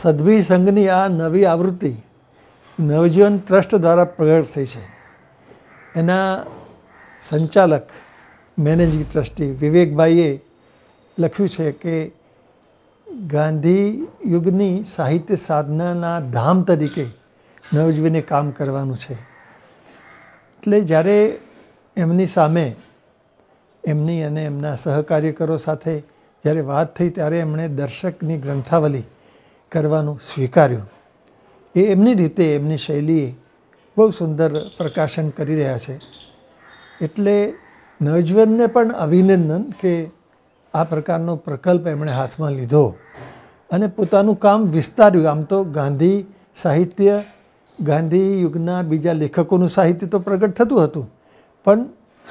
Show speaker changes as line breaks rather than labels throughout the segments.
સદભી સંઘની આ નવી આવૃત્તિ નવજીવન ટ્રસ્ટ દ્વારા પ્રગટ થઈ છે એના સંચાલક મેનેજિંગ ટ્રસ્ટી વિવેકભાઈએ લખ્યું છે કે ગાંધી યુગની સાહિત્ય સાધનાના ધામ તરીકે નવજીવને કામ કરવાનું છે એટલે જ્યારે એમની સામે એમની અને એમના સહકાર્યકરો સાથે જ્યારે વાત થઈ ત્યારે એમણે દર્શકની ગ્રંથાવલી કરવાનું સ્વીકાર્યું એ એમની રીતે એમની શૈલીએ બહુ સુંદર પ્રકાશન કરી રહ્યા છે એટલે નવજીવનને પણ અભિનંદન કે આ પ્રકારનો પ્રકલ્પ એમણે હાથમાં લીધો અને પોતાનું કામ વિસ્તાર્યું આમ તો ગાંધી સાહિત્ય ગાંધી યુગના બીજા લેખકોનું સાહિત્ય તો પ્રગટ થતું હતું પણ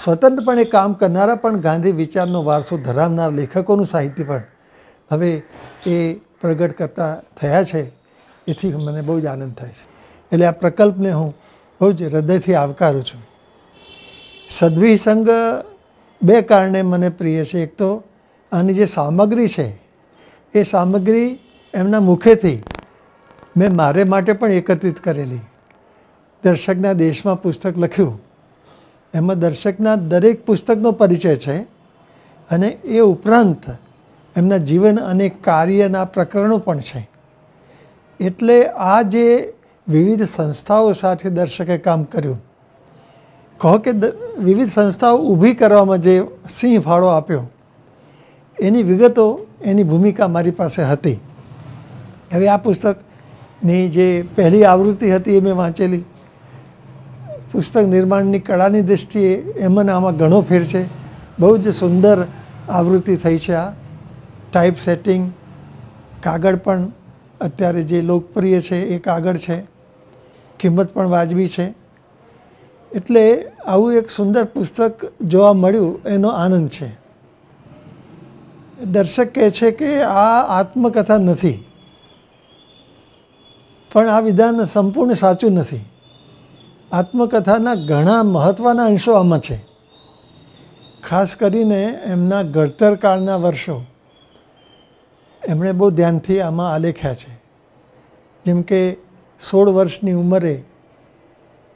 સ્વતંત્રપણે કામ કરનારા પણ ગાંધી વિચારનો વારસો ધરાવનાર લેખકોનું સાહિત્ય પણ હવે એ પ્રગટ કરતા થયા છે એથી મને બહુ જ આનંદ થાય છે એટલે આ પ્રકલ્પને હું બહુ જ હૃદયથી આવકારું છું સદવી સંગ બે કારણે મને પ્રિય છે એક તો આની જે સામગ્રી છે એ સામગ્રી એમના મુખેથી મેં મારે માટે પણ એકત્રિત કરેલી દર્શકના દેશમાં પુસ્તક લખ્યું એમાં દર્શકના દરેક પુસ્તકનો પરિચય છે અને એ ઉપરાંત એમના જીવન અને કાર્યના પ્રકરણો પણ છે એટલે આ જે વિવિધ સંસ્થાઓ સાથે દર્શકે કામ કર્યું કહો કે વિવિધ સંસ્થાઓ ઊભી કરવામાં જે સિંહ ફાળો આપ્યો એની વિગતો એની ભૂમિકા મારી પાસે હતી હવે આ પુસ્તકની જે પહેલી આવૃત્તિ હતી એ મેં વાંચેલી પુસ્તક નિર્માણની કળાની દૃષ્ટિએ એમને આમાં ઘણો ફેર છે બહુ જ સુંદર આવૃત્તિ થઈ છે આ ટાઈપ સેટિંગ કાગળ પણ અત્યારે જે લોકપ્રિય છે એ કાગળ છે કિંમત પણ વાજબી છે એટલે આવું એક સુંદર પુસ્તક જોવા મળ્યું એનો આનંદ છે દર્શક કહે છે કે આ આત્મકથા નથી પણ આ વિધાન સંપૂર્ણ સાચું નથી આત્મકથાના ઘણા મહત્ત્વના અંશો આમાં છે ખાસ કરીને એમના ઘડતરકાળના વર્ષો એમણે બહુ ધ્યાનથી આમાં આલેખ્યા છે જેમ કે સોળ વર્ષની ઉંમરે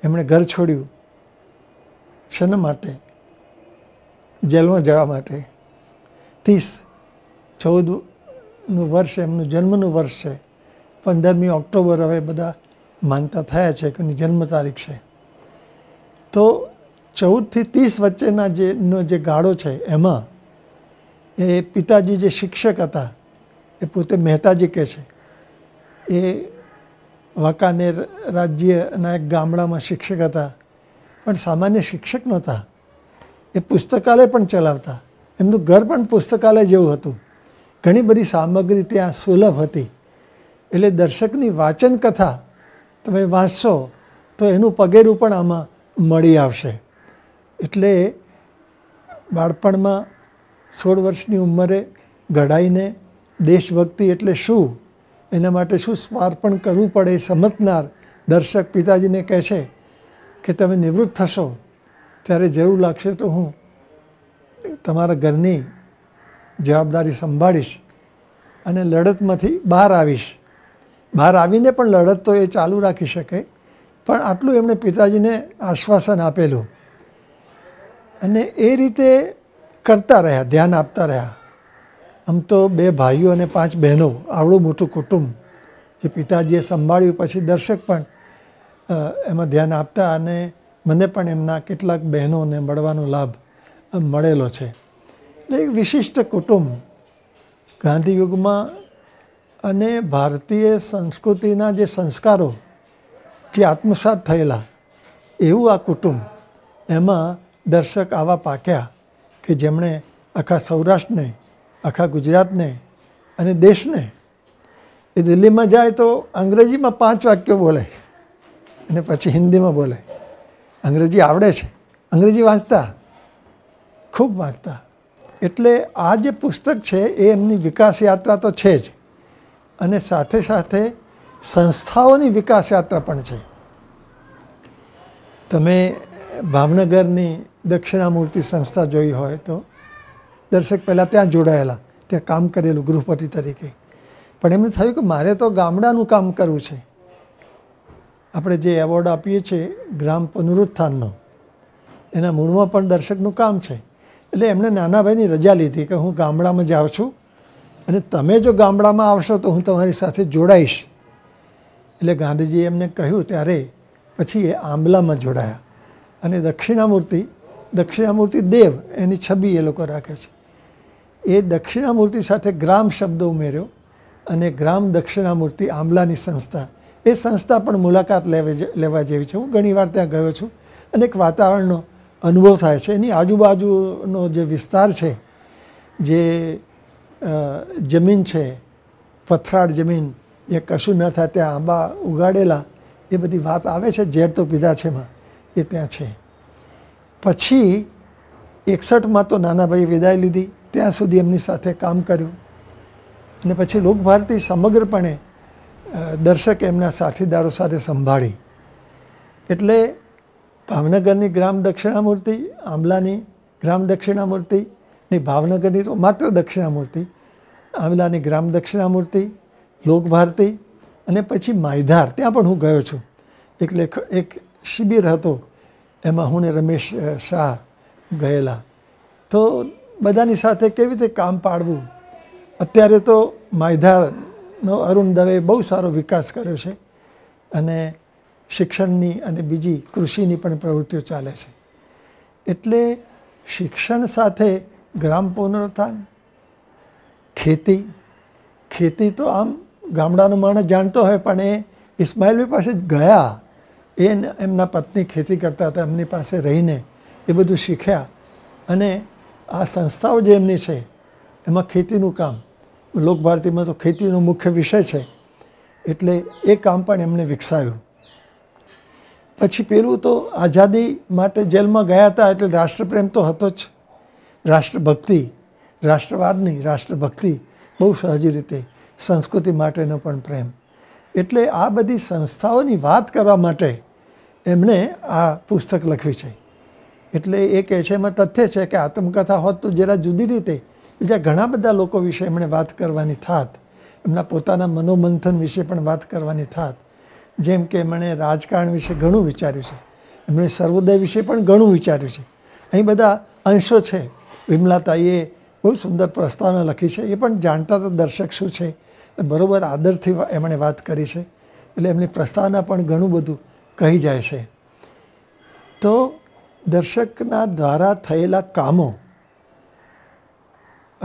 એમણે ઘર છોડ્યું શેના માટે જેલમાં જવા માટે ત્રીસ ચૌદનું વર્ષ એમનું જન્મનું વર્ષ છે પંદરમી ઓક્ટોબર હવે બધા માનતા થયા છે કે એમની જન્મ તારીખ છે તો ચૌદથી ત્રીસ વચ્ચેના જેનો જે ગાળો છે એમાં એ પિતાજી જે શિક્ષક હતા એ પોતે મહેતાજી કહે છે એ વાંકાનેર રાજ્યના એક ગામડામાં શિક્ષક હતા પણ સામાન્ય શિક્ષક નહોતા એ પુસ્તકાલય પણ ચલાવતા એમનું ઘર પણ પુસ્તકાલય જેવું હતું ઘણી બધી સામગ્રી ત્યાં સુલભ હતી એટલે દર્શકની વાચન કથા તમે વાંચશો તો એનું પગેરું પણ આમાં મળી આવશે એટલે બાળપણમાં સોળ વર્ષની ઉંમરે ઘડાઈને દેશભક્તિ એટલે શું એના માટે શું સ્વાર્પણ કરવું પડે સમજનાર દર્શક પિતાજીને કહે છે કે તમે નિવૃત્ત થશો ત્યારે જરૂર લાગશે તો હું તમારા ઘરની જવાબદારી સંભાળીશ અને લડતમાંથી બહાર આવીશ બહાર આવીને પણ લડત તો એ ચાલુ રાખી શકે પણ આટલું એમણે પિતાજીને આશ્વાસન આપેલું અને એ રીતે કરતા રહ્યા ધ્યાન આપતા રહ્યા આમ તો બે ભાઈઓ અને પાંચ બહેનો આવડું મોટું કુટુંબ જે પિતાજીએ સંભાળ્યું પછી દર્શક પણ એમાં ધ્યાન આપતા અને મને પણ એમના કેટલાક બહેનોને મળવાનો લાભ મળેલો છે એટલે એક વિશિષ્ટ કુટુંબ ગાંધીયુગમાં અને ભારતીય સંસ્કૃતિના જે સંસ્કારો જે આત્મસાત થયેલા એવું આ કુટુંબ એમાં દર્શક આવા પાક્યા કે જેમણે આખા સૌરાષ્ટ્રને આખા ગુજરાતને અને દેશને એ દિલ્હીમાં જાય તો અંગ્રેજીમાં પાંચ વાક્યો બોલે અને પછી હિન્દીમાં બોલે અંગ્રેજી આવડે છે અંગ્રેજી વાંચતા ખૂબ વાંચતા એટલે આ જે પુસ્તક છે એ એમની વિકાસ યાત્રા તો છે જ અને સાથે સાથે સંસ્થાઓની વિકાસ યાત્રા પણ છે તમે ભાવનગરની દક્ષિણામૂર્તિ સંસ્થા જોઈ હોય તો દર્શક પહેલાં ત્યાં જોડાયેલા ત્યાં કામ કરેલું ગૃહપતિ તરીકે પણ એમને થયું કે મારે તો ગામડાનું કામ કરવું છે આપણે જે એવોર્ડ આપીએ છીએ ગ્રામ પુનરુત્થાનનો એના મૂળમાં પણ દર્શકનું કામ છે એટલે એમણે નાનાભાઈની રજા લીધી કે હું ગામડામાં જાઉં છું અને તમે જો ગામડામાં આવશો તો હું તમારી સાથે જોડાઈશ એટલે ગાંધીજીએ એમને કહ્યું ત્યારે પછી એ આંબલામાં જોડાયા અને દક્ષિણામૂર્તિ દક્ષિણામૂર્તિ દેવ એની છબી એ લોકો રાખે છે એ દક્ષિણામૂર્તિ સાથે ગ્રામ શબ્દ ઉમેર્યો અને ગ્રામ દક્ષિણામૂર્તિ આંબલાની સંસ્થા એ સંસ્થા પણ મુલાકાત લેવી લેવા જેવી છે હું ઘણીવાર ત્યાં ગયો છું અને એક વાતાવરણનો અનુભવ થાય છે એની આજુબાજુનો જે વિસ્તાર છે જે જમીન છે પથરાળ જમીન જે કશું ન થાય ત્યાં આંબા ઉગાડેલા એ બધી વાત આવે છે ઝેર તો પીધા છે એમાં એ ત્યાં છે પછી એકસઠમાં તો નાનાભાઈ વિદાય લીધી ત્યાં સુધી એમની સાથે કામ કર્યું અને પછી લોકભારતી સમગ્રપણે દર્શક એમના સાથીદારો સાથે સંભાળી એટલે ભાવનગરની ગ્રામ દક્ષિણામૂર્તિ આંબલાની ગ્રામ દક્ષિણામૂર્તિની ભાવનગરની તો માત્ર દક્ષિણામૂર્તિ આંબલાની ગ્રામ દક્ષિણામૂર્તિ લોકભારતી અને પછી માયધાર ત્યાં પણ હું ગયો છું એક લેખ એક શિબિર હતો એમાં હું ને રમેશ શાહ ગયેલા તો બધાની સાથે કેવી રીતે કામ પાડવું અત્યારે તો માયધારનો અરુણ દવે બહુ સારો વિકાસ કર્યો છે અને શિક્ષણની અને બીજી કૃષિની પણ પ્રવૃત્તિઓ ચાલે છે એટલે શિક્ષણ સાથે ગ્રામ પુનરુત્થાન ખેતી ખેતી તો આમ ગામડાનો માણસ જાણતો હોય પણ એ ઇસ્માઇલભાઈ પાસે ગયા એ એમના પત્ની ખેતી કરતા હતા એમની પાસે રહીને એ બધું શીખ્યા અને આ સંસ્થાઓ જે એમની છે એમાં ખેતીનું કામ લોકભારતીમાં તો ખેતીનો મુખ્ય વિષય છે એટલે એ કામ પણ એમણે વિકસાવ્યું પછી પેલું તો આઝાદી માટે જેલમાં ગયા હતા એટલે રાષ્ટ્રપ્રેમ તો હતો જ રાષ્ટ્રભક્તિ રાષ્ટ્રવાદની રાષ્ટ્રભક્તિ બહુ સહજ રીતે સંસ્કૃતિ માટેનો પણ પ્રેમ એટલે આ બધી સંસ્થાઓની વાત કરવા માટે એમણે આ પુસ્તક લખ્યું છે એટલે એ કહે છે એમાં તથ્ય છે કે આત્મકથા હોત તો જરા જુદી રીતે બીજા ઘણા બધા લોકો વિશે એમણે વાત કરવાની થાત એમના પોતાના મનોમંથન વિશે પણ વાત કરવાની થાત જેમ કે એમણે રાજકારણ વિશે ઘણું વિચાર્યું છે એમણે સર્વોદય વિશે પણ ઘણું વિચાર્યું છે અહીં બધા અંશો છે વિમલાતાઈએ બહુ સુંદર પ્રસ્તાવના લખી છે એ પણ જાણતા તો દર્શક શું છે બરાબર આદરથી એમણે વાત કરી છે એટલે એમની પ્રસ્તાવના પણ ઘણું બધું કહી જાય છે તો દર્શકના દ્વારા થયેલા કામો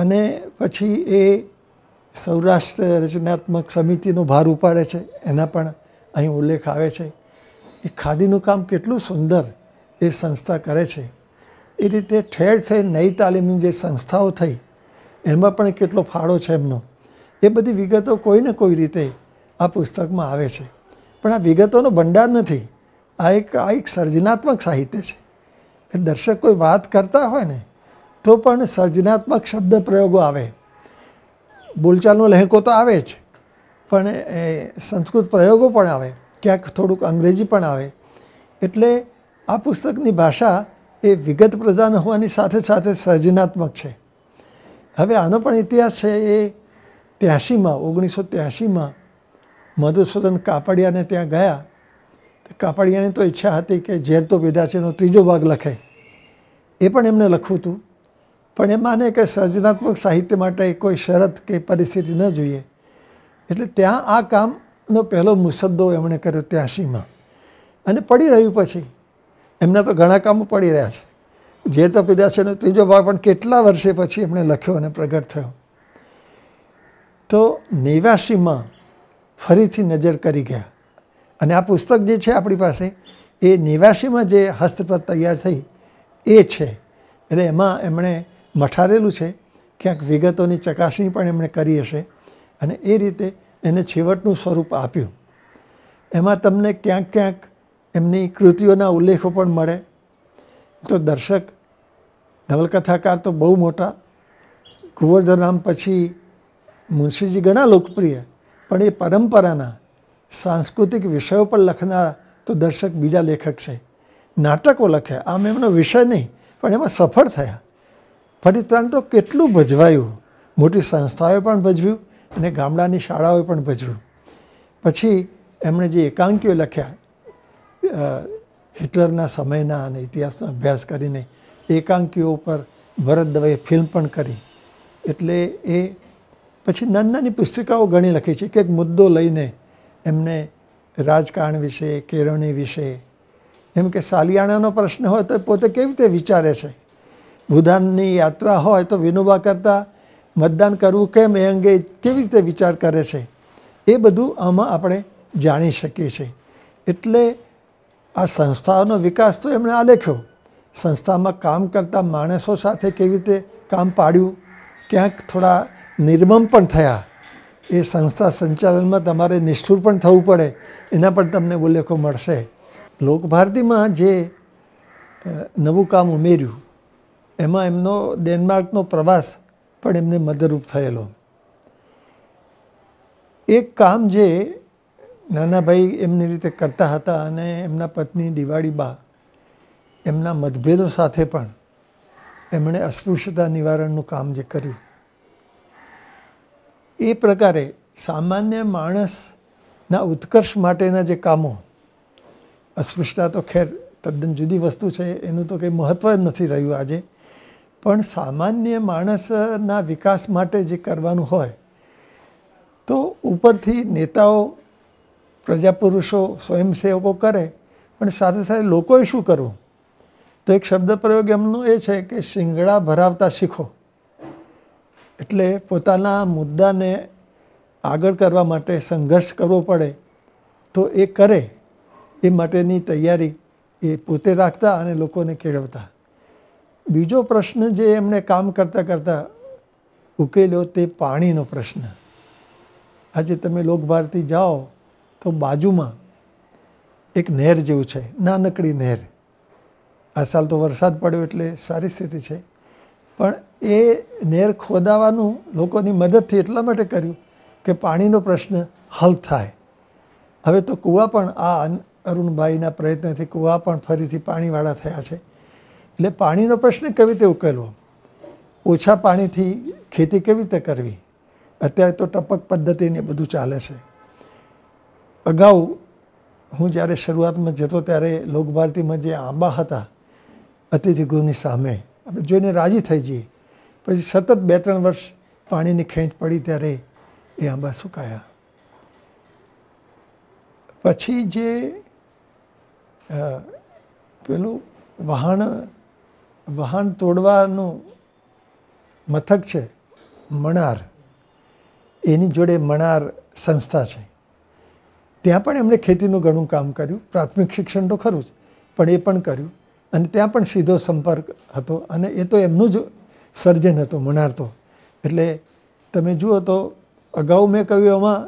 અને પછી એ સૌરાષ્ટ્ર રચનાત્મક સમિતિનો ભાર ઉપાડે છે એના પણ અહીં ઉલ્લેખ આવે છે એ ખાદીનું કામ કેટલું સુંદર એ સંસ્થા કરે છે એ રીતે ઠેર ઠેર નઈ તાલીમની જે સંસ્થાઓ થઈ એમાં પણ કેટલો ફાળો છે એમનો એ બધી વિગતો કોઈને કોઈ રીતે આ પુસ્તકમાં આવે છે પણ આ વિગતોનો ભંડાર નથી આ એક આ એક સર્જનાત્મક સાહિત્ય છે દર્શક કોઈ વાત કરતા હોય ને તો પણ સર્જનાત્મક શબ્દ પ્રયોગો આવે બોલચાલનો લહેકો તો આવે જ પણ એ સંસ્કૃત પ્રયોગો પણ આવે ક્યાંક થોડુંક અંગ્રેજી પણ આવે એટલે આ પુસ્તકની ભાષા એ વિગત પ્રધાન હોવાની સાથે સાથે સર્જનાત્મક છે હવે આનો પણ ઇતિહાસ છે એ ત્યાસીમાં ઓગણીસો ત્યાસીમાં મધુસૂદન કાપડિયાને ત્યાં ગયા કાપડિયાની તો ઈચ્છા હતી કે ઝેર તો પેદાશીનો ત્રીજો ભાગ લખે એ પણ એમને લખવું હતું પણ એ માને કે સર્જનાત્મક સાહિત્ય માટે કોઈ શરત કે પરિસ્થિતિ ન જોઈએ એટલે ત્યાં આ કામનો પહેલો મુસદ્દો એમણે કર્યો ત્યાંશીમાં અને પડી રહ્યું પછી એમના તો ઘણા કામો પડી રહ્યા છે ઝેર તો પેદાશીનો ત્રીજો ભાગ પણ કેટલા વર્ષે પછી એમણે લખ્યો અને પ્રગટ થયો તો નેવાસીમાં ફરીથી નજર કરી ગયા અને આ પુસ્તક જે છે આપણી પાસે એ નેવાસીમાં જે હસ્તપ્રત તૈયાર થઈ એ છે એટલે એમાં એમણે મઠારેલું છે ક્યાંક વિગતોની ચકાસણી પણ એમણે કરી હશે અને એ રીતે એને છેવટનું સ્વરૂપ આપ્યું એમાં તમને ક્યાંક ક્યાંક એમની કૃતિઓના ઉલ્લેખો પણ મળે તો દર્શક નવલકથાકાર તો બહુ મોટા કુંવરધરામ પછી મુનશીજી ઘણા લોકપ્રિય પણ એ પરંપરાના સાંસ્કૃતિક વિષયો પર લખનાર તો દર્શક બીજા લેખક છે નાટકો લખ્યા આમ એમનો વિષય નહીં પણ એમાં સફળ થયા ફરી તો કેટલું ભજવાયું મોટી સંસ્થાઓએ પણ ભજવ્યું અને ગામડાની શાળાઓએ પણ ભજવ્યું પછી એમણે જે એકાંકીઓ લખ્યા હિટલરના સમયના અને ઇતિહાસનો અભ્યાસ કરીને એકાંકીઓ ઉપર ભરત દવે ફિલ્મ પણ કરી એટલે એ પછી નાની નાની પુસ્તિકાઓ ઘણી લખી છે કે એક મુદ્દો લઈને એમને રાજકારણ વિશે કેળવણી વિશે એમ કે સાલિયાણાનો પ્રશ્ન હોય તો પોતે કેવી રીતે વિચારે છે ભૂદાનની યાત્રા હોય તો વિનોબા કરતાં મતદાન કરવું કેમ એ અંગે કેવી રીતે વિચાર કરે છે એ બધું આમાં આપણે જાણી શકીએ છીએ એટલે આ સંસ્થાઓનો વિકાસ તો એમણે આલેખ્યો સંસ્થામાં કામ કરતા માણસો સાથે કેવી રીતે કામ પાડ્યું ક્યાંક થોડા નિર્મમ પણ થયા એ સંસ્થા સંચાલનમાં તમારે નિષ્ઠુર પણ થવું પડે એના પણ તમને ઉલ્લેખો મળશે લોકભારતીમાં જે નવું કામ ઉમેર્યું એમાં એમનો ડેનમાર્કનો પ્રવાસ પણ એમને મદદરૂપ થયેલો એક કામ જે નાનાભાઈ એમની રીતે કરતા હતા અને એમના પત્ની દિવાળીમાં એમના મતભેદો સાથે પણ એમણે અસ્પૃશ્યતા નિવારણનું કામ જે કર્યું એ પ્રકારે સામાન્ય માણસના ઉત્કર્ષ માટેના જે કામો અસ્પૃશ્યતા તો ખેર તદ્દન જુદી વસ્તુ છે એનું તો કંઈ મહત્ત્વ જ નથી રહ્યું આજે પણ સામાન્ય માણસના વિકાસ માટે જે કરવાનું હોય તો ઉપરથી નેતાઓ પ્રજાપુરુષો સ્વયંસેવકો કરે પણ સાથે સાથે લોકોએ શું કરવું તો એક શબ્દ પ્રયોગ એમનો એ છે કે શિંગડા ભરાવતા શીખો એટલે પોતાના મુદ્દાને આગળ કરવા માટે સંઘર્ષ કરવો પડે તો એ કરે એ માટેની તૈયારી એ પોતે રાખતા અને લોકોને કેળવતા બીજો પ્રશ્ન જે એમણે કામ કરતાં કરતાં ઉકેલ્યો તે પાણીનો પ્રશ્ન આજે તમે લોકભારતી જાઓ તો બાજુમાં એક નહેર જેવું છે નાનકડી નહેર આ સાલ તો વરસાદ પડ્યો એટલે સારી સ્થિતિ છે પણ એ નેર ખોદાવાનું લોકોની મદદથી એટલા માટે કર્યું કે પાણીનો પ્રશ્ન હલ થાય હવે તો કૂવા પણ આ અરુણભાઈના પ્રયત્નથી કૂવા પણ ફરીથી પાણીવાળા થયા છે એટલે પાણીનો પ્રશ્ન કેવી રીતે ઉકેલવો ઓછા પાણીથી ખેતી કેવી રીતે કરવી અત્યારે તો ટપક પદ્ધતિને બધું ચાલે છે અગાઉ હું જ્યારે શરૂઆતમાં જતો ત્યારે લોકભારતીમાં જે આંબા હતા અતિથિગૃહની સામે આપણે જોઈને રાજી થઈ જઈએ પછી સતત બે ત્રણ વર્ષ પાણીની ખેંચ પડી ત્યારે એ આંબા સુકાયા પછી જે પેલું વહાણ વાહન તોડવાનું મથક છે મણાર એની જોડે મણાર સંસ્થા છે ત્યાં પણ એમણે ખેતીનું ઘણું કામ કર્યું પ્રાથમિક શિક્ષણ તો ખરું જ પણ એ પણ કર્યું અને ત્યાં પણ સીધો સંપર્ક હતો અને એ તો એમનું જ સર્જન હતું મણાર તો એટલે તમે જુઓ તો અગાઉ મેં કહ્યું એમાં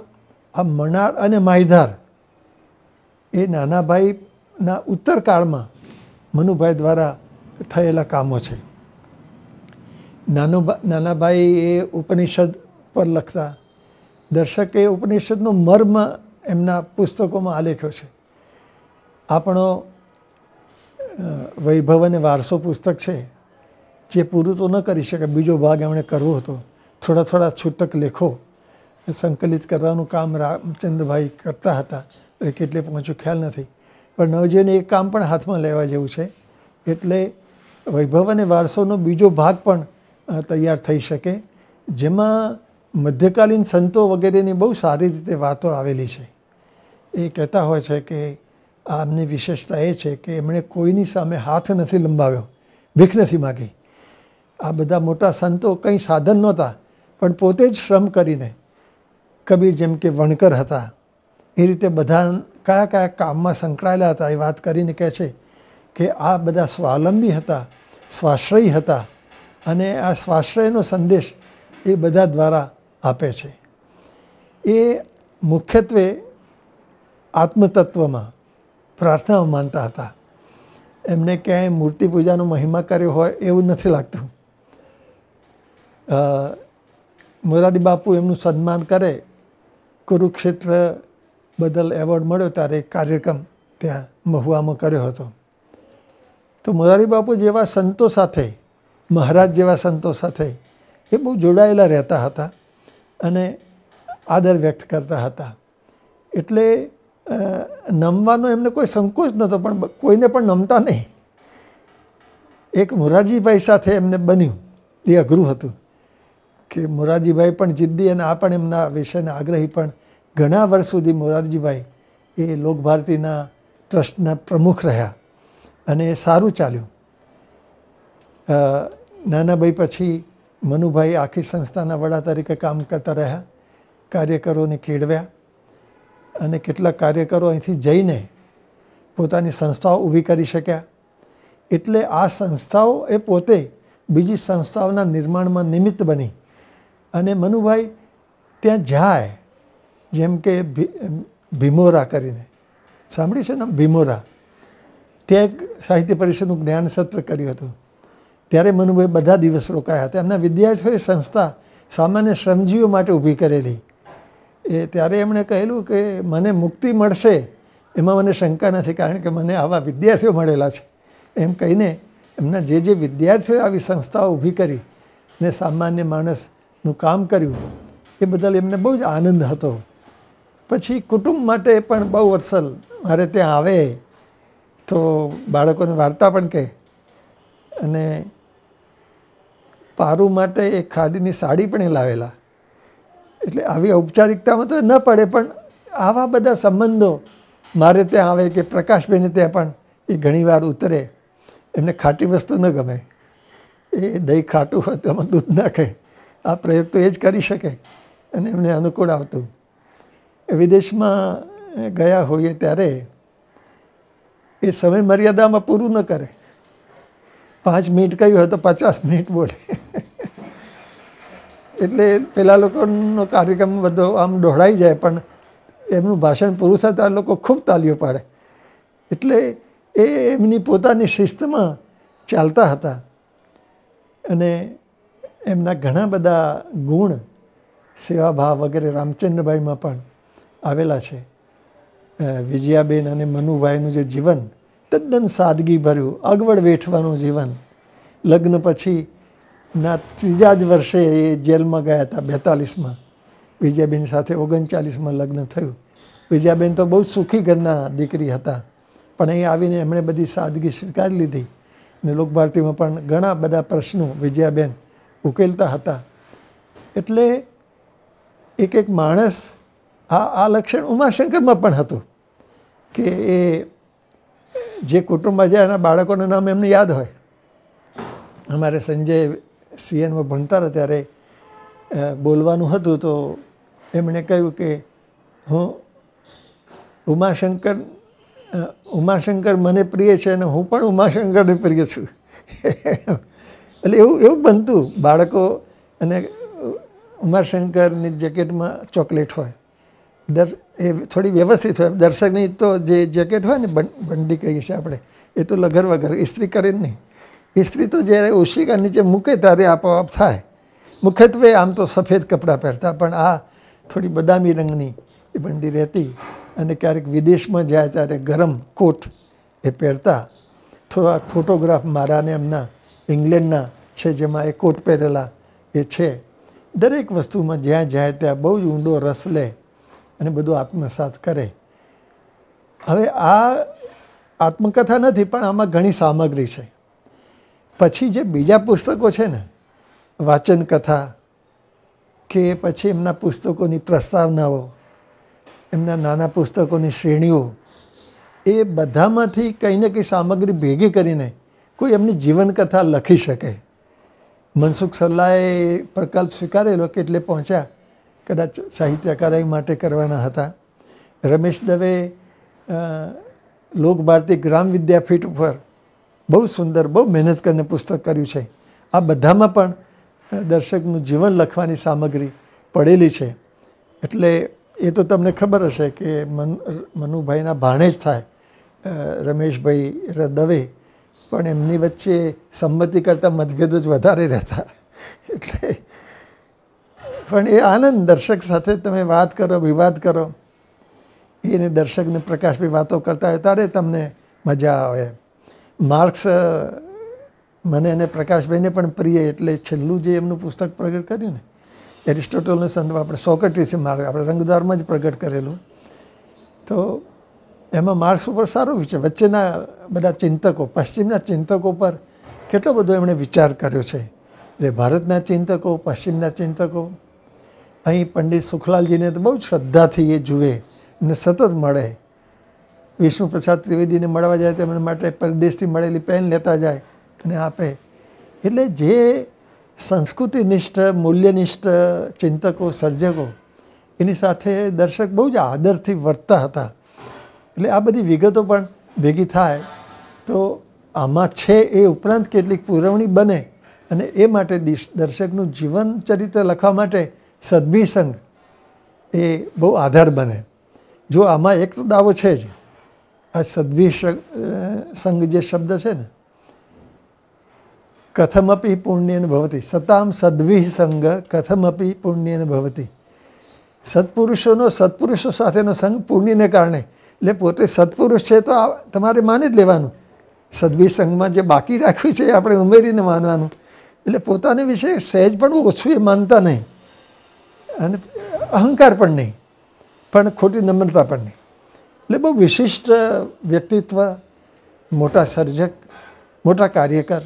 આ મણાર અને માયધાર એ નાના ભાઈના ઉત્તરકાળમાં મનુભાઈ દ્વારા થયેલા કામો છે નાનો નાના ભાઈ એ ઉપનિષદ પર લખતા દર્શકે ઉપનિષદનો મર્મ એમના પુસ્તકોમાં આલેખ્યો છે આપણો વૈભવ અને વારસો પુસ્તક છે જે પૂરું તો ન કરી શકાય બીજો ભાગ એમણે કરવો હતો થોડા થોડા છૂટક લેખો સંકલિત કરવાનું કામ રામચંદ્રભાઈ કરતા હતા એ કેટલે પહોંચ્યું ખ્યાલ નથી પણ નવજીવન એ કામ પણ હાથમાં લેવા જેવું છે એટલે વૈભવ અને વારસોનો બીજો ભાગ પણ તૈયાર થઈ શકે જેમાં મધ્યકાલીન સંતો વગેરેની બહુ સારી રીતે વાતો આવેલી છે એ કહેતા હોય છે કે આમની વિશેષતા એ છે કે એમણે કોઈની સામે હાથ નથી લંબાવ્યો ભીખ નથી માગી આ બધા મોટા સંતો કંઈ સાધન નહોતા પણ પોતે જ શ્રમ કરીને કબીર જેમ કે વણકર હતા એ રીતે બધા કયા કયા કામમાં સંકળાયેલા હતા એ વાત કરીને કહે છે કે આ બધા સ્વાવલંબી હતા સ્વાશ્રયી હતા અને આ સ્વાશ્રયનો સંદેશ એ બધા દ્વારા આપે છે એ મુખ્યત્વે આત્મતત્વમાં પ્રાર્થનાઓ માનતા હતા એમને ક્યાંય મૂર્તિ પૂજાનો મહિમા કર્યો હોય એવું નથી લાગતું મોરારી બાપુ એમનું સન્માન કરે કુરુક્ષેત્ર બદલ એવોર્ડ મળ્યો ત્યારે કાર્યક્રમ ત્યાં મહુવામાં કર્યો હતો તો મોરારી બાપુ જેવા સંતો સાથે મહારાજ જેવા સંતો સાથે એ બહુ જોડાયેલા રહેતા હતા અને આદર વ્યક્ત કરતા હતા એટલે નમવાનો એમને કોઈ સંકોચ નહોતો પણ કોઈને પણ નમતા નહીં એક મોરારજીભાઈ સાથે એમને બન્યું એ અઘરું હતું કે મોરારજીભાઈ પણ જિદ્દી અને આ પણ એમના વિષયના આગ્રહી પણ ઘણા વર્ષ સુધી મોરારજીભાઈ એ લોકભારતીના ટ્રસ્ટના પ્રમુખ રહ્યા અને એ સારું ચાલ્યું નાનાભાઈ પછી મનુભાઈ આખી સંસ્થાના વડા તરીકે કામ કરતા રહ્યા કાર્યકરોને કેળવ્યા અને કેટલાક કાર્યકરો અહીંથી જઈને પોતાની સંસ્થાઓ ઊભી કરી શક્યા એટલે આ સંસ્થાઓ એ પોતે બીજી સંસ્થાઓના નિર્માણમાં નિમિત્ત બની અને મનુભાઈ ત્યાં જાય જેમ કે ભીમોરા કરીને સાંભળ્યું છે ને ભીમોરા ત્યાં એક સાહિત્ય પરિષદનું જ્ઞાન સત્ર કર્યું હતું ત્યારે મનુભાઈ બધા દિવસ રોકાયા હતા એમના વિદ્યાર્થીઓએ સંસ્થા સામાન્ય શ્રમજીવીઓ માટે ઊભી કરેલી એ ત્યારે એમણે કહેલું કે મને મુક્તિ મળશે એમાં મને શંકા નથી કારણ કે મને આવા વિદ્યાર્થીઓ મળેલા છે એમ કહીને એમના જે જે વિદ્યાર્થીઓએ આવી સંસ્થાઓ ઊભી કરી ને સામાન્ય માણસનું કામ કર્યું એ બદલ એમને બહુ જ આનંદ હતો પછી કુટુંબ માટે પણ બહુ વત્સલ મારે ત્યાં આવે તો બાળકોને વાર્તા પણ કહે અને પારું માટે એ ખાદીની સાડી પણ એ લાવેલા એટલે આવી ઔપચારિકતામાં તો ન પડે પણ આવા બધા સંબંધો મારે ત્યાં આવે કે પ્રકાશબેને ત્યાં પણ એ ઘણીવાર ઉતરે એમને ખાટી વસ્તુ ન ગમે એ દહીં ખાટું હોય તેમાં દૂધ નાખે આ પ્રયોગ તો એ જ કરી શકે અને એમને અનુકૂળ આવતું વિદેશમાં ગયા હોઈએ ત્યારે એ સમય મર્યાદામાં પૂરું ન કરે પાંચ મિનિટ કહ્યું હોય તો પચાસ મિનિટ બોલે એટલે પેલા લોકોનો કાર્યક્રમ બધો આમ દોહડાઈ જાય પણ એમનું ભાષણ પૂરું થતાં લોકો ખૂબ તાલીઓ પાડે એટલે એ એમની પોતાની શિસ્તમાં ચાલતા હતા અને એમના ઘણા બધા ગુણ સેવાભાવ વગેરે રામચંદ્રભાઈમાં પણ આવેલા છે વિજયાબેન અને મનુભાઈનું જે જીવન તદ્દન સાદગીભર્યું અગવડ વેઠવાનું જીવન લગ્ન પછી ના ત્રીજા જ વર્ષે એ જેલમાં ગયા હતા બેતાલીસમાં વિજયાબેન સાથે ઓગણચાલીસમાં લગ્ન થયું વિજયાબેન તો બહુ સુખી ઘરના દીકરી હતા પણ અહીં આવીને એમણે બધી સાદગી સ્વીકારી લીધી ને લોકભારતીમાં પણ ઘણા બધા પ્રશ્નો વિજયાબેન ઉકેલતા હતા એટલે એક એક માણસ આ આ લક્ષણ ઉમાશંકરમાં પણ હતું કે એ જે કુટુંબમાં જાય એના બાળકોના નામ એમને યાદ હોય અમારે સંજય સીએનમાં ભણતા હતા ત્યારે બોલવાનું હતું તો એમણે કહ્યું કે હું ઉમાશંકર ઉમાશંકર મને પ્રિય છે અને હું પણ ઉમાશંકરને પ્રિય છું એટલે એવું એવું બનતું બાળકો અને ઉમાશંકરની જેકેટમાં ચોકલેટ હોય દર એ થોડી વ્યવસ્થિત હોય દર્શકની તો જે જેકેટ હોય ને બંડી કહીએ છીએ આપણે એ તો લઘર વગર ઇસ્ત્રી કરે જ નહીં ઇસ્ત્રી તો જ્યારે ઓશિકા નીચે મૂકે ત્યારે આપોઆપ થાય મુખ્યત્વે આમ તો સફેદ કપડાં પહેરતા પણ આ થોડી બદામી રંગની એ બંડી રહેતી અને ક્યારેક વિદેશમાં જાય ત્યારે ગરમ કોટ એ પહેરતા થોડા ફોટોગ્રાફ મારાને એમના ઇંગ્લેન્ડના છે જેમાં એ કોટ પહેરેલા એ છે દરેક વસ્તુમાં જ્યાં જાય ત્યાં બહુ જ ઊંડો રસ લે અને બધું આત્મસાત કરે હવે આ આત્મકથા નથી પણ આમાં ઘણી સામગ્રી છે પછી જે બીજા પુસ્તકો છે ને વાચન કથા કે પછી એમના પુસ્તકોની પ્રસ્તાવનાઓ એમના નાના પુસ્તકોની શ્રેણીઓ એ બધામાંથી કંઈ ને કંઈ સામગ્રી ભેગી કરીને કોઈ એમની જીવનકથા લખી શકે મનસુખ સલ્લાએ પ્રકલ્પ સ્વીકારેલો કે એટલે પહોંચ્યા કદાચ સાહિત્ય અકાદમી માટે કરવાના હતા રમેશ દવે લોકભારતી ગ્રામ વિદ્યાપીઠ ઉપર બહુ સુંદર બહુ મહેનત કરીને પુસ્તક કર્યું છે આ બધામાં પણ દર્શકનું જીવન લખવાની સામગ્રી પડેલી છે એટલે એ તો તમને ખબર હશે કે મન મનુભાઈના ભાણે જ થાય રમેશભાઈ દવે પણ એમની વચ્ચે સંમતિ કરતાં મતભેદો જ વધારે રહેતા એટલે પણ એ આનંદ દર્શક સાથે તમે વાત કરો વિવાદ કરો એને દર્શકને પ્રકાશભાઈ વાતો કરતા હોય ત્યારે તમને મજા આવે એમ માર્ક્સ મને અને પ્રકાશભાઈને પણ પ્રિય એટલે છેલ્લું જે એમનું પુસ્તક પ્રગટ કર્યું ને એરિસ્ટોટલને સંદર્ભ આપણે સોક્રેટીસે માર્ગ આપણે રંગદારમાં જ પ્રગટ કરેલું તો એમાં માર્ક્સ ઉપર સારો વિચાર વચ્ચેના બધા ચિંતકો પશ્ચિમના ચિંતકો પર કેટલો બધો એમણે વિચાર કર્યો છે એટલે ભારતના ચિંતકો પશ્ચિમના ચિંતકો અહીં પંડિત સુખલાલજીને તો બહુ શ્રદ્ધાથી એ જુએ ને સતત મળે વિષ્ણુ પ્રસાદ ત્રિવેદીને મળવા જાય તેમના માટે પરદેશથી મળેલી પેન લેતા જાય અને આપે એટલે જે સંસ્કૃતિનિષ્ઠ મૂલ્યનિષ્ઠ ચિંતકો સર્જકો એની સાથે દર્શક બહુ જ આદરથી વર્તતા હતા એટલે આ બધી વિગતો પણ ભેગી થાય તો આમાં છે એ ઉપરાંત કેટલીક પુરવણી બને અને એ માટે દર્શકનું જીવન ચરિત્ર લખવા માટે સદભી સંઘ એ બહુ આધાર બને જો આમાં એક તો દાવો છે જ આ સદ્વી સંઘ જે શબ્દ છે ને કથમપી પુણ્યન ભવતી સતામ સદ્વિહ સંગ કથમપી પુણ્યન ભવતી સત્પુરુષોનો સત્પુરુષો સાથેનો સંઘ પુણ્યને કારણે એટલે પોતે સત્પુરુષ છે તો તમારે માની જ લેવાનું સદ્વિહ સંઘમાં જે બાકી રાખ્યું છે આપણે ઉમેરીને માનવાનું એટલે પોતાને વિશે સહેજ પણ ઓછું એ માનતા નહીં અને અહંકાર પણ નહીં પણ ખોટી નમ્રતા પણ નહીં એટલે બહુ વિશિષ્ટ વ્યક્તિત્વ મોટા સર્જક મોટા કાર્યકર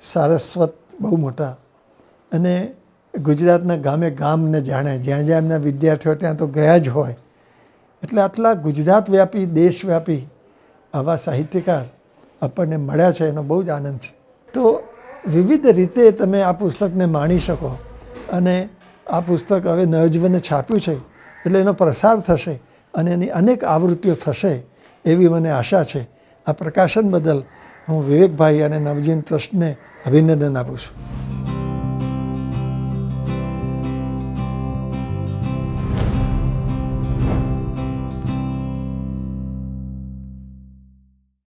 સારસ્વત બહુ મોટા અને ગુજરાતના ગામે ગામને જાણે જ્યાં જ્યાં એમના વિદ્યાર્થીઓ ત્યાં તો ગયા જ હોય એટલે આટલા ગુજરાત વ્યાપી દેશવ્યાપી આવા સાહિત્યકાર આપણને મળ્યા છે એનો બહુ જ આનંદ છે તો વિવિધ રીતે તમે આ પુસ્તકને માણી શકો અને આ પુસ્તક હવે નવજીવને છાપ્યું છે એટલે એનો પ્રસાર થશે અને એની અનેક આવૃત્તિઓ થશે એવી મને આશા છે આ પ્રકાશન બદલ હું વિવેકભાઈ અને નવજીન ટ્રસ્ટને અભિનંદન આપું છું